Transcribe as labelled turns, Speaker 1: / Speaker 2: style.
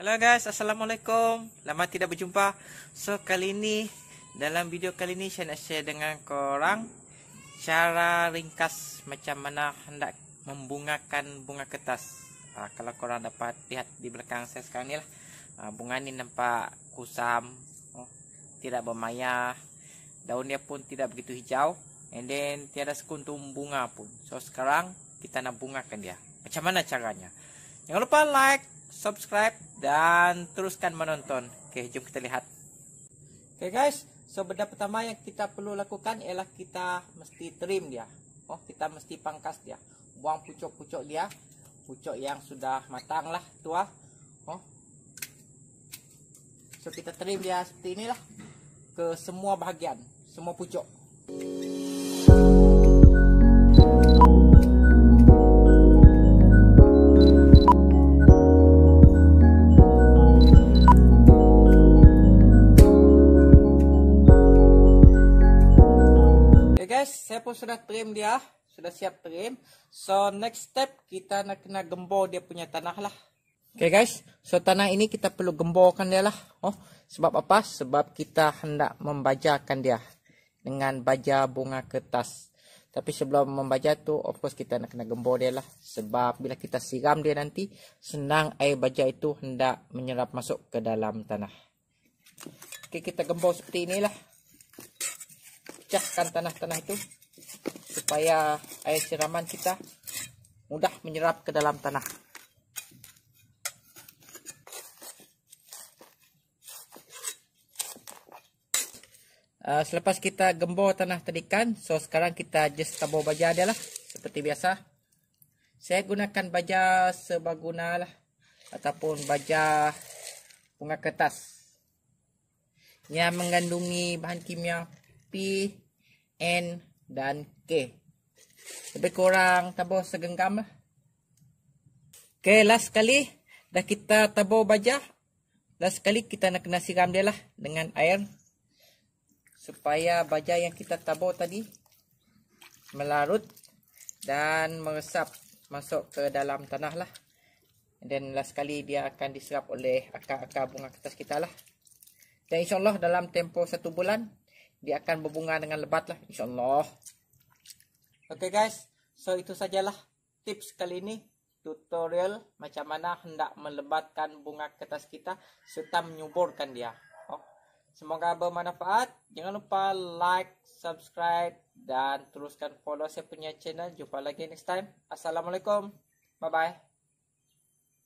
Speaker 1: Hello guys, Assalamualaikum Lama tidak berjumpa So, kali ini Dalam video kali ini Saya nak share dengan korang Cara ringkas Macam mana hendak Membungakan bunga kertas ha, Kalau korang dapat lihat Di belakang saya sekarang ni lah ha, Bunga ni nampak kusam oh, Tidak bermayah Daun dia pun tidak begitu hijau And then Tiada sekuntum bunga pun So, sekarang Kita nak bungakan dia Macam mana caranya Jangan lupa like, subscribe, dan teruskan menonton. Oke, jom kita lihat. Oke guys, so benda pertama yang kita perlu lakukan ialah kita mesti trim dia. Oh, kita mesti pangkas dia. Buang pucuk-pucuk dia. Pucuk yang sudah matang lah, tua. Ah. Oh. So kita trim dia seperti inilah ke semua bahagian, semua pucuk. Thank you. guys, saya pun sudah trim dia, sudah siap trim. So next step kita nak kena gembor dia punya tanah lah. Okay guys, so tanah ini kita perlu gemborkan dia lah. Oh, sebab apa? Sebab kita hendak membajakan dia dengan baja bunga kertas. Tapi sebelum membaca tu, of course kita nak kena gembor dia lah. Sebab bila kita siram dia nanti, senang air baja itu hendak menyerap masuk ke dalam tanah. Okay, kita gembor seperti inilah pecahkan tanah-tanah itu supaya air siraman kita mudah menyerap ke dalam tanah. Uh, selepas kita gembur tanah tadi kan, so sekarang kita just tabur baja dia lah, seperti biasa. Saya gunakan baja sebaguna lah, ataupun baja bunga kertas. Yang mengandungi bahan kimia P, N dan K. Lebih kurang tabur segenggam lah. Okay, last sekali dah kita tabur baja, Last sekali kita nak kena siram dia lah dengan air. Supaya baja yang kita tabur tadi melarut dan meresap masuk ke dalam tanah lah. Dan last sekali dia akan diserap oleh akar-akar bunga kertas kita lah. Dan insyaAllah dalam tempoh satu bulan dia akan berbunga dengan lebat lah insyaallah Okay guys so itu sajalah tips kali ini tutorial macam mana hendak melebatkan bunga kertas kita serta menyuburkan dia oh. semoga bermanfaat jangan lupa like subscribe dan teruskan follow saya punya channel jumpa lagi next time assalamualaikum bye bye